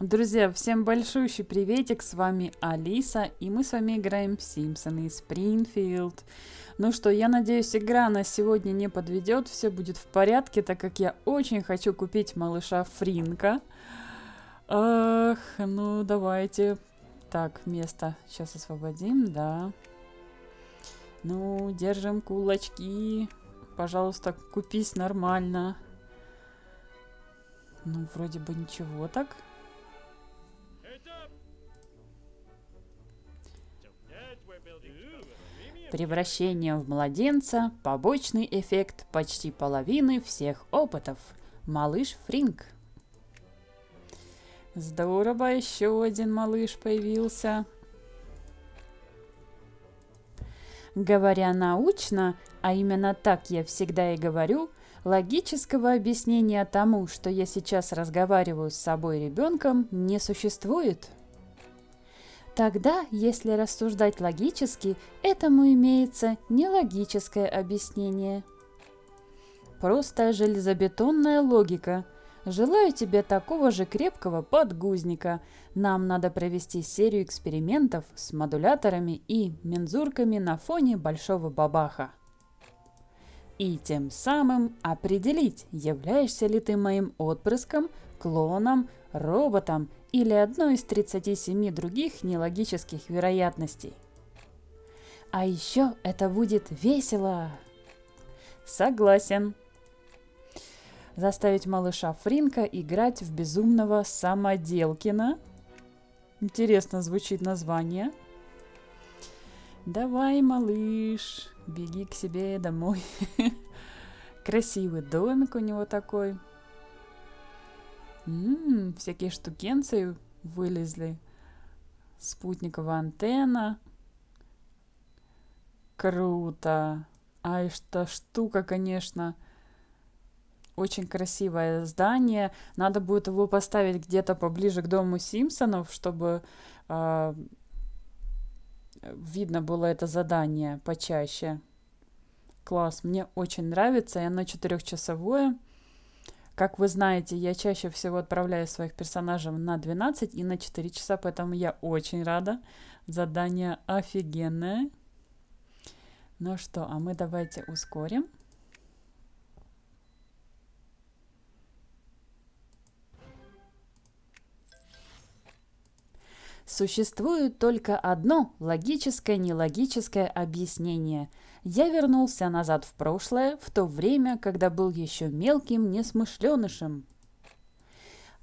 Друзья, всем большущий приветик, с вами Алиса, и мы с вами играем в Симпсоны и Спрингфилд. Ну что, я надеюсь, игра на сегодня не подведет, все будет в порядке, так как я очень хочу купить малыша Фринка. Ах, ну давайте. Так, место сейчас освободим, да. Ну, держим кулачки. Пожалуйста, купись нормально. Ну, вроде бы ничего так. Так. Превращение в младенца – побочный эффект почти половины всех опытов. Малыш Фринг. Здорово, еще один малыш появился. Говоря научно, а именно так я всегда и говорю, логического объяснения тому, что я сейчас разговариваю с собой ребенком, не существует. Тогда, если рассуждать логически, этому имеется нелогическое объяснение. Просто железобетонная логика. Желаю тебе такого же крепкого подгузника. Нам надо провести серию экспериментов с модуляторами и мензурками на фоне большого бабаха. И тем самым определить, являешься ли ты моим отпрыском, клоном, роботом или одну из 37 других нелогических вероятностей. А еще это будет весело! Согласен. Заставить малыша Фринка играть в безумного самоделкина. Интересно звучит название. Давай, малыш, беги к себе домой. Красивый домик у него такой. М-м, всякие штукенции вылезли. Спутниковая антенна. Круто. А эта штука, конечно, очень красивое здание. Надо будет его поставить где-то поближе к дому Симпсонов, чтобы э, видно было это задание почаще. Класс, мне очень нравится, и оно четырехчасовое. Как вы знаете, я чаще всего отправляю своих персонажей на 12 и на 4 часа, поэтому я очень рада. Задание офигенное. Ну что, а мы давайте ускорим. Существует только одно логическое-нелогическое объяснение – я вернулся назад в прошлое, в то время, когда был еще мелким несмышленышем.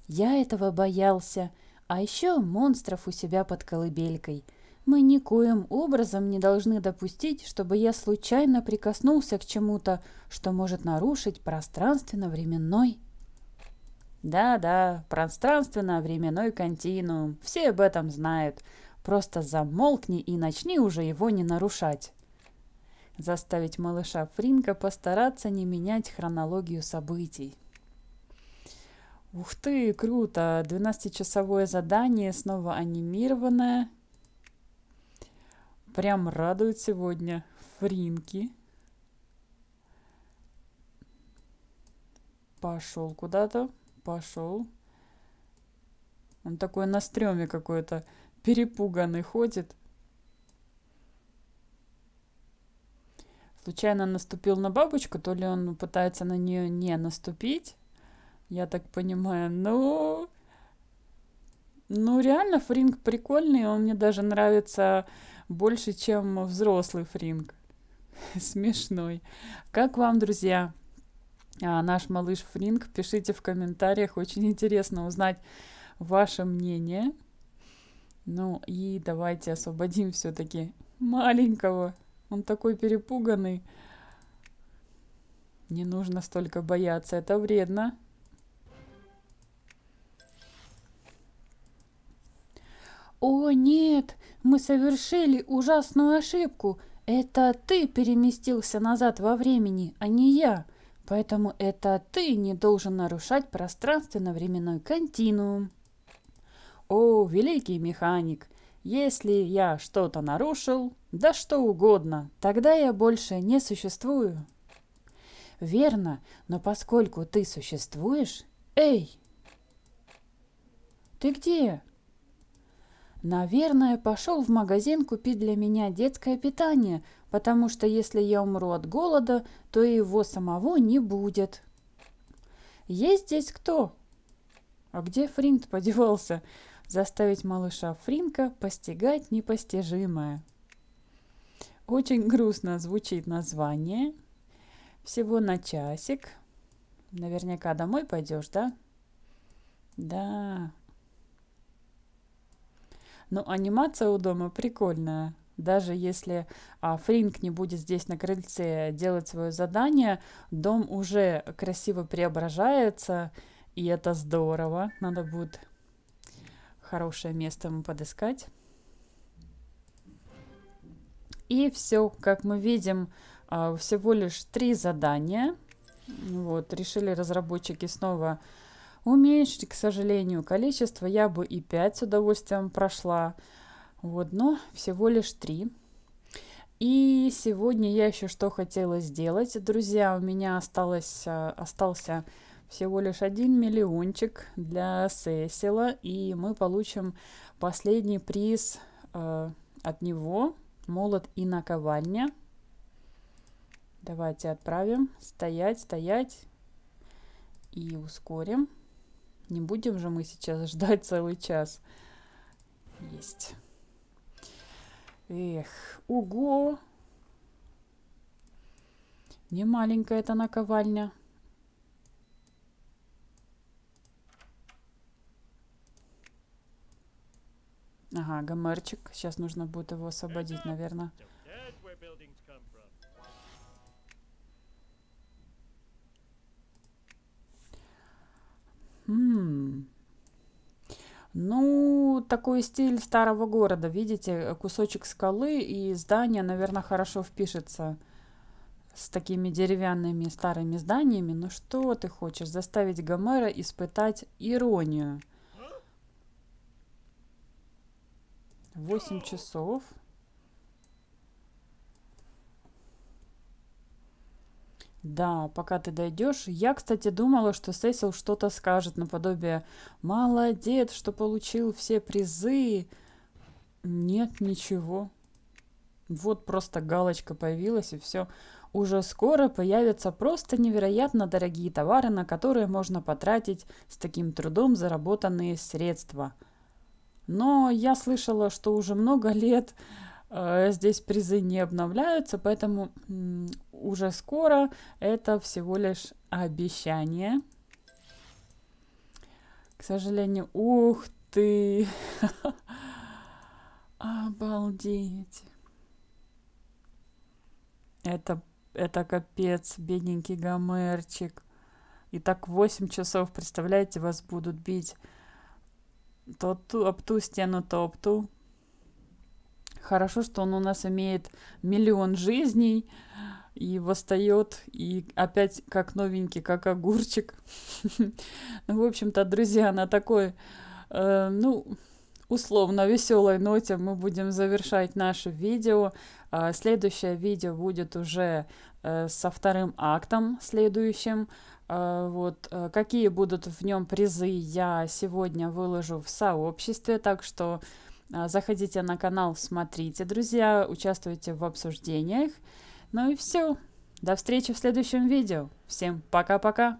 Я этого боялся, а еще монстров у себя под колыбелькой. Мы никоим образом не должны допустить, чтобы я случайно прикоснулся к чему-то, что может нарушить пространственно-временной да-да, пространственно-временной континуум, все об этом знают. Просто замолкни и начни уже его не нарушать заставить малыша Фринка постараться не менять хронологию событий. Ух ты, круто! 12-часовое задание, снова анимированное. Прям радует сегодня Фринки. Пошел куда-то, пошел. Он такой на стреме какой-то перепуганный ходит. случайно наступил на бабочку, то ли он пытается на нее не наступить. Я так понимаю, ну... Ну, реально, фринг прикольный, он мне даже нравится больше, чем взрослый фринг. Смешной. Как вам, друзья, а, наш малыш Фринг? Пишите в комментариях, очень интересно узнать ваше мнение. Ну и давайте освободим все-таки маленького он такой перепуганный. Не нужно столько бояться, это вредно. «О, нет! Мы совершили ужасную ошибку! Это ты переместился назад во времени, а не я! Поэтому это ты не должен нарушать пространственно-временной континуум!» «О, великий механик! Если я что-то нарушил, да что угодно, тогда я больше не существую. Верно, но поскольку ты существуешь... Эй! Ты где? Наверное, пошел в магазин купить для меня детское питание, потому что если я умру от голода, то его самого не будет. Есть здесь кто? А где Фринт подевался? заставить малыша Фринка постигать непостижимое. Очень грустно звучит название. Всего на часик. Наверняка домой пойдешь, да? Да. Но анимация у дома прикольная. Даже если а, Фринк не будет здесь на крыльце делать свое задание, дом уже красиво преображается, и это здорово. Надо будет хорошее место ему подыскать. И все, как мы видим, а, всего лишь три задания. Вот, решили разработчики снова уменьшить, к сожалению, количество. Я бы и 5 с удовольствием прошла. Вот, но всего лишь три И сегодня я еще что хотела сделать. Друзья, у меня осталось, а, остался всего лишь один миллиончик для Сесила, и мы получим последний приз э, от него, молот и наковальня. Давайте отправим, стоять, стоять и ускорим. Не будем же мы сейчас ждать целый час. Есть. Эх, уго. Не маленькая эта наковальня. Ага, гомерчик. Сейчас нужно будет его освободить, наверное. Хм. Ну, такой стиль старого города, видите, кусочек скалы и здание, наверное, хорошо впишется с такими деревянными старыми зданиями. Ну что ты хочешь, заставить Гомера испытать иронию? 8 часов. Да, пока ты дойдешь. Я, кстати, думала, что Сесил что-то скажет наподобие «Молодец, что получил все призы!» Нет, ничего. Вот просто галочка появилась и все. Уже скоро появятся просто невероятно дорогие товары, на которые можно потратить с таким трудом заработанные средства – но я слышала, что уже много лет э, здесь призы не обновляются, поэтому уже скоро это всего лишь обещание. К сожалению, ух ты! Обалдеть! Это, это капец, бедненький гомерчик. И так 8 часов, представляете, вас будут бить то ту, об ту стену, то об ту. Хорошо, что он у нас имеет миллион жизней и восстает, и опять как новенький, как огурчик. Ну, в общем-то, друзья, на такой, э, ну, условно веселой ноте мы будем завершать наше видео. А, следующее видео будет уже э, со вторым актом следующим. Э, вот, э, какие будут в нем призы, я сегодня выложу в сообществе, так что э, заходите на канал, смотрите, друзья, участвуйте в обсуждениях. Ну и все. До встречи в следующем видео. Всем пока-пока.